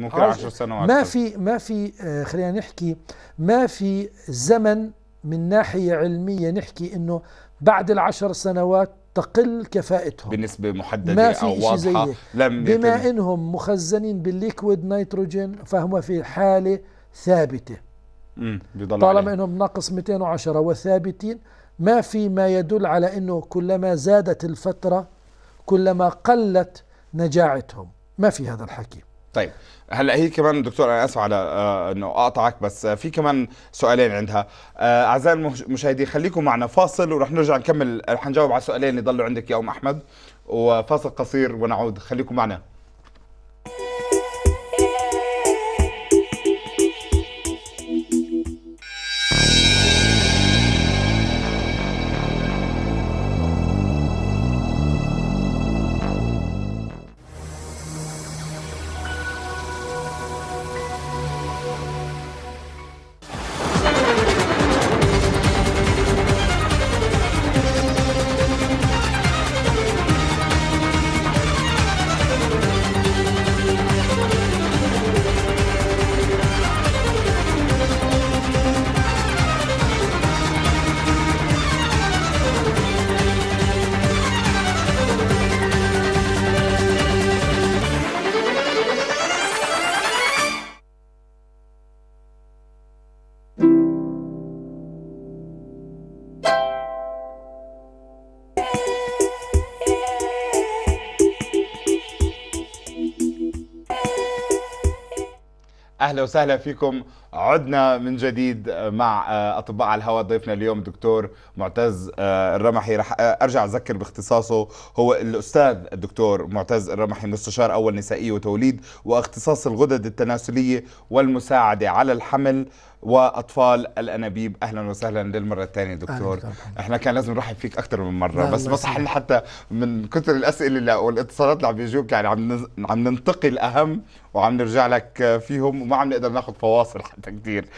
ممكن 10 سنوات ما في ما في آه، خلينا نحكي ما في زمن من ناحيه علميه نحكي انه بعد العشر سنوات تقل كفاءتهم بنسبة محددة ما في أو واضحة لم بما يتم. إنهم مخزنين بالليكويد نيتروجين فهم في حالة ثابتة طالما عليهم. إنهم ناقص 210 وثابتين ما في ما يدل على إنه كلما زادت الفترة كلما قلت نجاعتهم ما في هذا الحكي طيب هلا هي كمان دكتور انا اسف على آه، انه اقطعك بس آه، في كمان سؤالين عندها آه، اعزائي المشاهدين خليكم معنا فاصل ورح نرجع نكمل رح نجاوب على السؤالين اللي ضلوا عندك يا ام احمد وفاصل قصير ونعود خليكم معنا اهلا وسهلا فيكم عدنا من جديد مع آه، اطباء على الهواء ضيفنا اليوم الدكتور معتز آه، الرمحي رح آه، ارجع اذكر باختصاصه هو الاستاذ الدكتور معتز الرمحي مستشار اول نسائيه وتوليد واختصاص الغدد التناسليه والمساعده على الحمل واطفال الانابيب اهلا وسهلا للمره الثانيه دكتور أهلاً. احنا كان لازم نرحب فيك اكثر من مره بس ما صح حتى من كثر الاسئله اللي والاتصالات اللي عم بيجوك يعني عم عم ننتقي الاهم وعم نرجع لك فيهم وما عم نقدر ناخذ فواصل حتى تقدير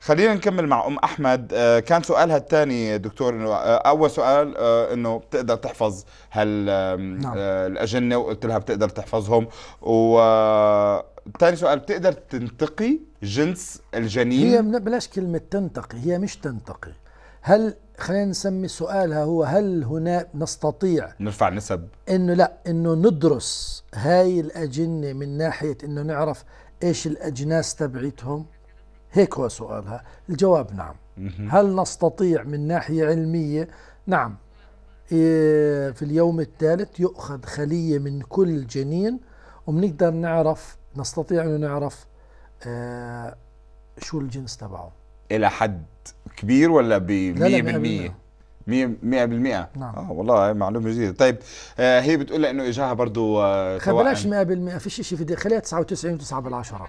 خلينا نكمل مع ام احمد آه، كان سؤالها الثاني دكتور انه آه، اول سؤال آه، انه بتقدر تحفظ هال نعم. الاجنه وقلت لها بتقدر تحفظهم و ثاني سؤال بتقدر تنتقي جنس الجنين هي بلاش كلمه تنتقي هي مش تنتقي هل خلينا نسمي سؤالها هو هل هنا نستطيع نرفع نسب انه لا انه ندرس هاي الاجنه من ناحيه انه نعرف إيش الأجناس تبعتهم هيك هو سؤالها الجواب نعم هل نستطيع من ناحية علمية نعم إيه، في اليوم الثالث يؤخذ خلية من كل جنين وبنقدر نعرف نستطيع أنه نعرف آه، شو الجنس تبعه إلى حد كبير ولا ب 100% 100% نعم اه والله معلومه جديده طيب آه هي بتقول لها انه اجاها برضه آه بلاش 100% فيش شيء في داخلها 99 وتسعة بالعشرة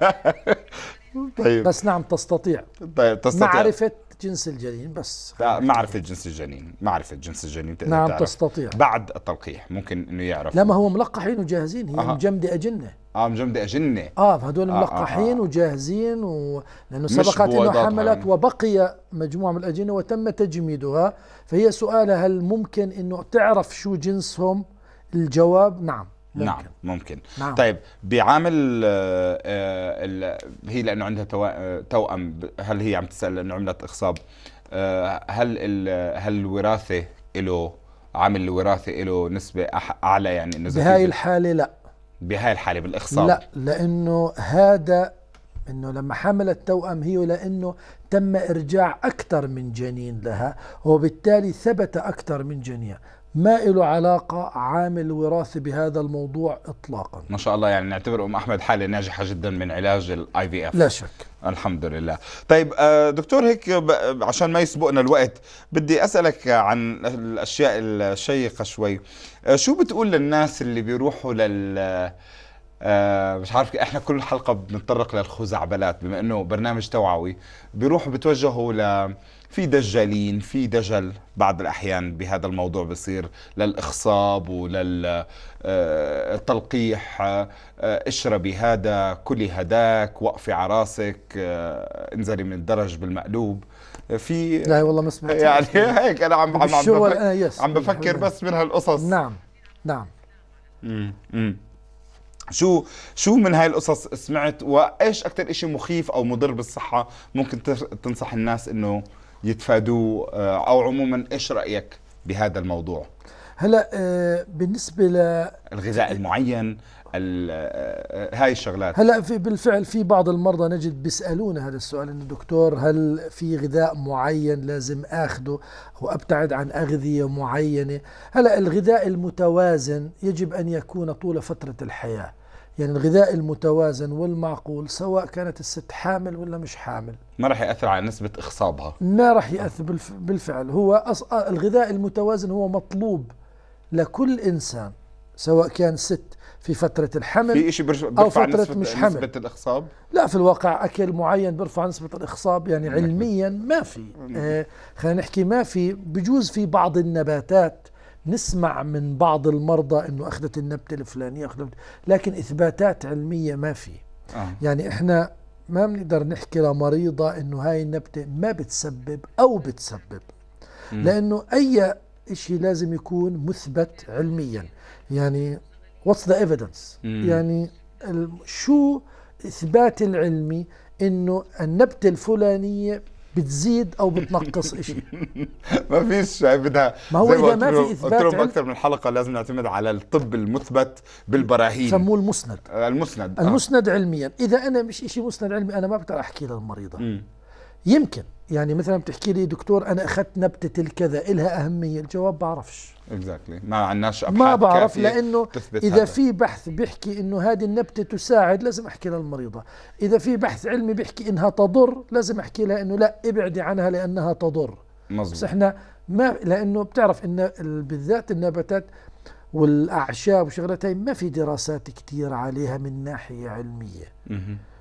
طيب بس نعم تستطيع طيب تستطيع معرفة جنس الجنين بس معرفة جنس الجنين معرفة جنس الجنين نعم تستطيع بعد التلقيح ممكن انه يعرف لا ما هو ملقحين وجاهزين هي أه. مجمدة أجنة مجمدة أجنة اه فهدول آه، آه، ملقحين آه. وجاهزين و... لأنه سبقت أنه حملت هم. وبقي مجموعة من الأجنة وتم تجميدها فهي سؤالها هل ممكن أنه تعرف شو جنسهم الجواب نعم نعم، ممكن. نعم ممكن نعم. طيب بيعامل آه، آه، هي لانه عندها آه، توأم هل هي عم تسال لانه عملت اخصاب هل هل الوراثه له عامل الوراثه له نسبه اعلى يعني انه بهاي الحاله لا بهاي الحاله بالاخصاب لا لانه هذا انه لما حملت توأم هي لانه تم ارجاع اكثر من جنين لها وبالتالي ثبت اكثر من جنين ما له علاقة عامل وراثي بهذا الموضوع إطلاقا ما شاء الله يعني نعتبر أم أحمد حالة ناجحة جدا من علاج الاي في اف لا شك الحمد لله طيب آه، دكتور هيك عشان ما يسبقنا الوقت بدي أسألك عن الأشياء الشيقة شوي آه، شو بتقول للناس اللي بيروحوا لل آه، مش عارف احنا كل حلقه بنتطرق للخزعبلات بما انه برنامج توعوي بيروحوا بتوجهوا ل في دجالين في دجل بعض الأحيان بهذا الموضوع بصير للإخصاب وللتلقيح آه، اشربي آه، هذا كلي هداك وقفي على راسك آه، انزلي من الدرج بالمقلوب في لا والله ما سمعت يعني هيك انا عم عم عم, بفكر, عم بفكر بس من هالقصص نعم نعم امم شو شو من هاي القصص سمعت وايش اكثر شيء مخيف او مضر بالصحه ممكن تنصح الناس انه يتفادوه آه، او عموما ايش رايك بهذا الموضوع هلا آه، بالنسبه ل الغذاء المعين آه، هاي الشغلات هلا في بالفعل في بعض المرضى نجد بيسالونا هذا السؤال انه دكتور هل في غذاء معين لازم اخذه وابتعد عن اغذيه معينه هلا الغذاء المتوازن يجب ان يكون طول فتره الحياه يعني الغذاء المتوازن والمعقول سواء كانت الست حامل ولا مش حامل ما راح يأثر على نسبة إخصابها ما راح يأثر بالفعل هو آه، الغذاء المتوازن هو مطلوب لكل إنسان سواء كان ست في فترة الحمل في شيء بيرفع أو فترة نسبة مش حمل نسبة الإخصاب؟ لا في الواقع أكل معين بيرفع نسبة الإخصاب يعني نعم. علميا ما في نعم. آه خلينا نحكي ما في بجوز في بعض النباتات نسمع من بعض المرضى انه اخذت النبته الفلانيه أخذت لكن اثباتات علميه ما في آه. يعني احنا ما بنقدر نحكي لمريضه انه هاي النبته ما بتسبب او بتسبب م. لانه اي شيء لازم يكون مثبت علميا يعني واتس ذا ايفيدنس يعني شو اثبات العلمي انه النبته الفلانيه بتزيد او بتنقص شيء ما فيش بدها ما هو اذا ما في اثبات قلت لهم اكثر من حلقه لازم نعتمد على الطب المثبت بالبراهين سموه المسند آه، المسند آه. المسند علميا اذا انا مش شيء مسند علمي انا ما بقدر احكي للمريضه يمكن يعني مثلا بتحكي لي دكتور انا اخذت نبته الكذا إلها اهميه الجواب بعرفش اكزاكتلي ما عندناش ابحاث ما بعرف لانه اذا هذا. في بحث بيحكي انه هذه النبته تساعد لازم احكي للمريضه اذا في بحث علمي بيحكي انها تضر لازم احكي لها انه لا ابعدي عنها لانها تضر مزبوط. بس احنا ما لانه بتعرف ان بالذات النباتات والاعشاب وشغلات هي ما في دراسات كثير عليها من ناحيه علميه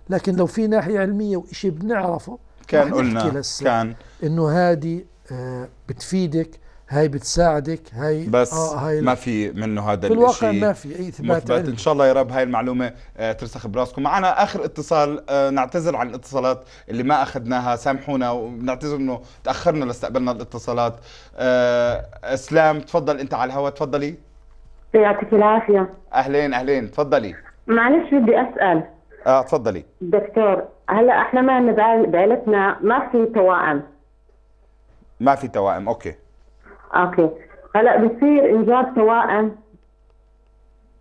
لكن لو في ناحيه علميه وشيء بنعرفه كان قلنا كان انه هذه آه، بتفيدك هاي بتساعدك هاي بس آه هاي ما في منه هذا في الواقع ما في اي اثبات مثبت ان شاء الله يا رب هاي المعلومه آه، ترسخ براسكم معنا اخر اتصال آه، نعتذر عن الاتصالات اللي ما اخذناها سامحونا ونعتذر انه تاخرنا لاستقبلنا الاتصالات اسلام تفضل انت على الهواء تفضلي يعطيك العافيه اهلين اهلين تفضلي معلش بدي اسال اه تفضلي دكتور هلا احنا ما بعيلتنا ما في توائم ما في توائم اوكي اوكي هلا بصير انجاب توائم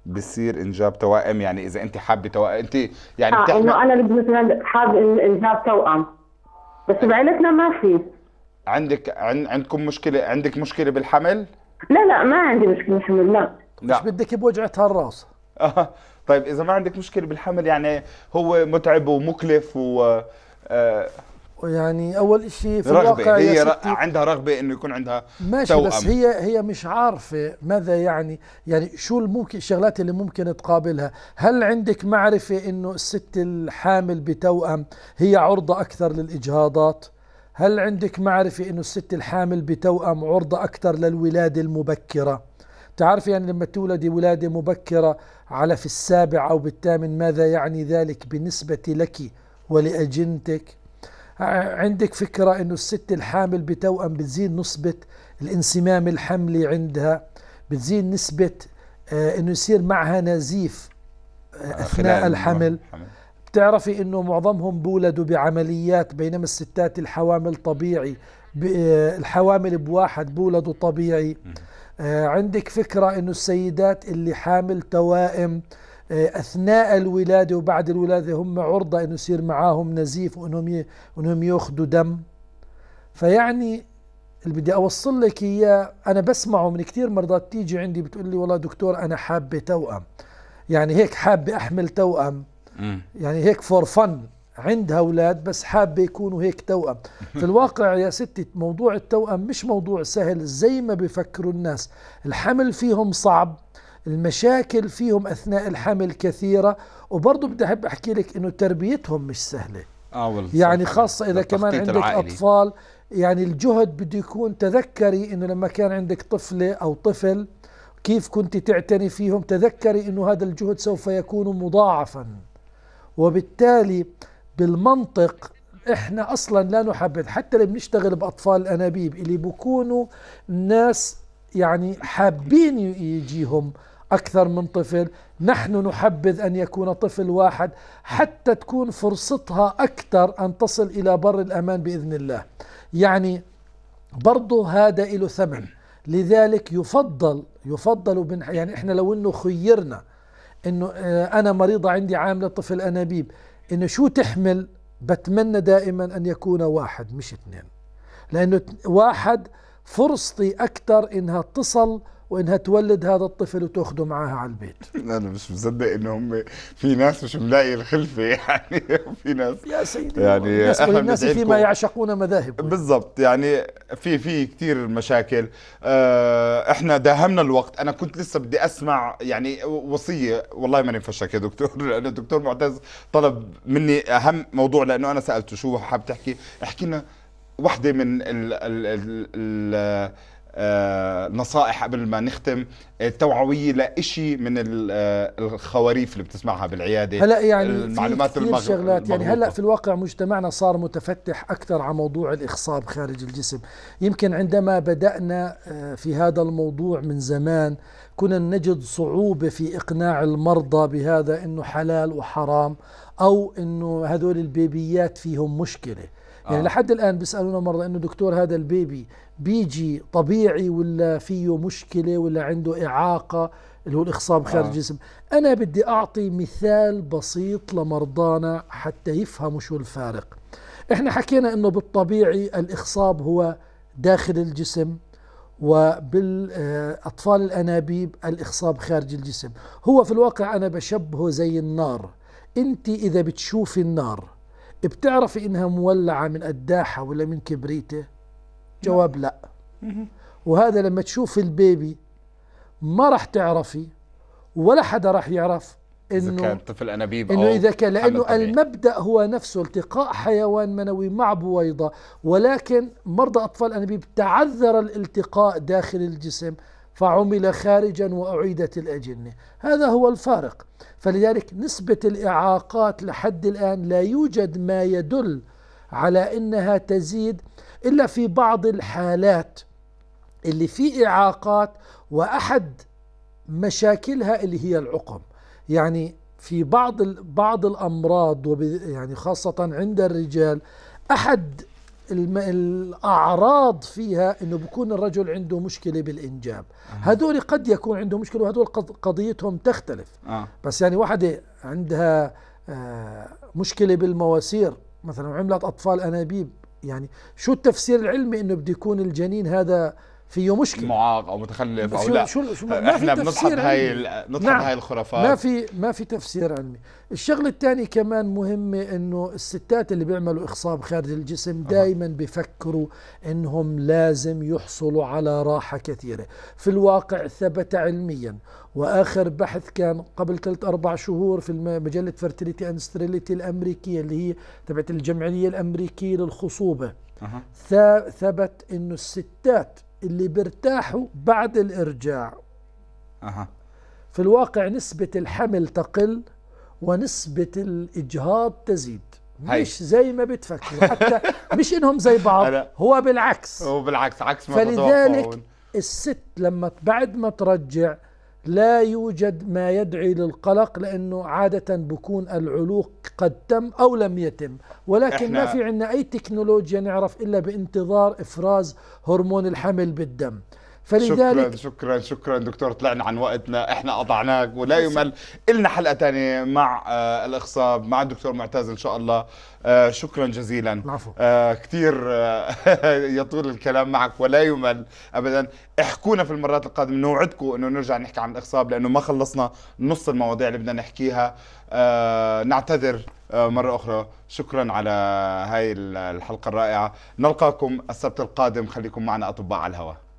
بصير انجاب توائم يعني اذا انت حابه توائم انت يعني آه انه انا مثلا حابه انجاب توأم بس إيه. بعيلتنا ما في عندك عندكم مشكله عندك مشكله بالحمل؟ لا لا ما عندي مشكله بالحمل لا مش بدك بوجعة الراس اها طيب اذا ما عندك مشكله بالحمل يعني هو متعب ومكلف و آه. يعني اول شيء في رغبة الواقع هي ستي عندها رغبه انه يكون عندها ماشي توأم. بس هي هي مش عارفه ماذا يعني يعني شو الممكن الشغلات اللي ممكن تقابلها هل عندك معرفه انه الست الحامل بتوأم هي عرضه اكثر للاجهاضات هل عندك معرفه انه الست الحامل بتوأم عرضه اكثر للولاده المبكره تعرفي يعني لما تولدي ولادة مبكرة على في السابع أو بالثامن ماذا يعني ذلك بالنسبة لك ولأجنتك عندك فكرة أنه الست الحامل بتوأم بتزيد نسبة الانسمام الحملي عندها بتزيد نسبة آه، أنه يصير معها نزيف آه، آه، أثناء الحمل بتعرفي أنه معظمهم بولدوا بعمليات بينما الستات الحوامل طبيعي آه، الحوامل بواحد بولدوا طبيعي آه، عندك فكرة أنه السيدات اللي حامل توائم آه، اثناء الولاده وبعد الولاده هم عرضه انه يصير معاهم نزيف وانهم انهم ياخذوا دم فيعني اللي بدي اوصل لك اياه انا بسمعه من كثير مرضى بتيجي عندي بتقول لي والله دكتور انا حابه توأم يعني هيك حابه احمل توأم يعني هيك فور فن عندها أولاد بس حابة يكونوا هيك توأم في الواقع يا ستي موضوع التوأم مش موضوع سهل زي ما بفكروا الناس الحمل فيهم صعب المشاكل فيهم أثناء الحمل كثيرة وبرضه بدي أحب أحكي لك أنه تربيتهم مش سهلة آه يعني خاصة إذا كمان عندك العائلي. أطفال يعني الجهد بده يكون تذكري أنه لما كان عندك طفلة أو طفل كيف كنت تعتني فيهم تذكري أنه هذا الجهد سوف يكون مضاعفاً وبالتالي بالمنطق احنا اصلا لا نحبذ حتى اللي بنشتغل باطفال الانابيب اللي بكونوا ناس يعني حابين يجيهم اكثر من طفل نحن نحبذ ان يكون طفل واحد حتى تكون فرصتها اكثر ان تصل الى بر الامان باذن الله يعني برضه هذا له ثمن لذلك يفضل يفضل يعني احنا لو انه خيرنا انه آه، انا مريضه عندي عامله طفل انابيب انه شو تحمل بتمنى دائما ان يكون واحد مش اثنين لانه واحد فرصتي اكثر انها تصل وانها تولد هذا الطفل وتاخده معاها على البيت انا مش مصدق ان هم في ناس مش ملاقي الخلفه يعني في ناس يا سيدي يعني الناس, الناس فيما يعشقون مذاهب بالضبط يعني في في كثير مشاكل آه احنا داهمنا الوقت انا كنت لسه بدي اسمع يعني وصيه والله ماني مفشك يا دكتور لانه الدكتور معتز طلب مني اهم موضوع لانه انا سالته شو حاب تحكي احكي لنا وحده من ال ال ال, ال آه، نصائح قبل ما نختم آه، توعويه لإشي من آه، الخواريف اللي بتسمعها بالعياده هلا يعني المعلومات كثير المغ... شغلات يعني هلا في الواقع مجتمعنا صار متفتح اكثر على موضوع الاخصاب خارج الجسم يمكن عندما بدانا في هذا الموضوع من زمان كنا نجد صعوبه في اقناع المرضى بهذا انه حلال وحرام او انه هذول البيبيات فيهم مشكله يعني آه. لحد الآن بيسألونا مرضى أنه دكتور هذا البيبي بيجي طبيعي ولا فيه مشكلة ولا عنده إعاقة اللي هو الإخصاب خارج آه. الجسم أنا بدي أعطي مثال بسيط لمرضانا حتى يفهموا شو الفارق إحنا حكينا أنه بالطبيعي الإخصاب هو داخل الجسم وبالأطفال الأنابيب الإخصاب خارج الجسم هو في الواقع أنا بشبهه زي النار أنت إذا بتشوفي النار بتعرفي انها مولعه من قداحه ولا من كبريته جواب لا وهذا لما تشوف البيبي ما راح تعرفي ولا حدا راح يعرف انه اذا كان طفل انابيب انه اذا كان لانه المبدا هو نفسه التقاء حيوان منوي مع بويضه ولكن مرضى اطفال انابيب تعذر الالتقاء داخل الجسم فعمل خارجا وأعيدت الأجنة هذا هو الفارق فلذلك نسبة الإعاقات لحد الآن لا يوجد ما يدل على أنها تزيد إلا في بعض الحالات اللي في إعاقات وأحد مشاكلها اللي هي العقم يعني في بعض بعض الأمراض يعني خاصة عند الرجال أحد الاعراض فيها انه بكون الرجل عنده مشكله بالانجاب آه. هذول قد يكون عنده مشكله وهذول قضيتهم تختلف آه. بس يعني واحده عندها آه، مشكله بالمواسير مثلا عملت اطفال انابيب يعني شو التفسير العلمي انه بده يكون الجنين هذا فيه مشكله معاق او متخلف او لا شو شو ما احنا بنضحك هاي نضحك نعم هاي الخرافات ما في ما في تفسير علمي الشغله الثانيه كمان مهمه انه الستات اللي بيعملوا اخصاب خارج الجسم دائما بيفكروا انهم لازم يحصلوا على راحه كثيره في الواقع ثبت علميا واخر بحث كان قبل ثلاث اربع شهور في مجله فيرتيليتي اند ستريليتي الامريكيه اللي هي تبعت الجمعيه الامريكيه للخصوبه ثبت انه الستات اللي بيرتاحوا بعد الإرجاع أه. في الواقع نسبة الحمل تقل ونسبة الإجهاض تزيد هاي. مش زي ما بتفكروا حتى مش انهم زي بعض هو بالعكس هو بالعكس عكس ما فلذلك الست لما بعد ما ترجع لا يوجد ما يدعي للقلق لأنه عادة بكون العلوق قد تم أو لم يتم ولكن ما في عندنا أي تكنولوجيا نعرف إلا بانتظار إفراز هرمون الحمل بالدم فلذلك شكرا شكرا شكرا دكتور طلعنا عن وقتنا احنا قطعناك ولا يمل النا حلقه ثانيه مع آه الاخصاب مع الدكتور معتز ان شاء الله آه شكرا جزيلا العفو آه كثير آه يطول الكلام معك ولا يمل ابدا احكونا في المرات القادمه نوعدكم انه نرجع نحكي عن الاخصاب لانه ما خلصنا نص المواضيع اللي بدنا نحكيها آه نعتذر آه، مرة أخرى شكرا على هاي الحلقة الرائعة نلقاكم السبت القادم خليكم معنا أطباء على الهواء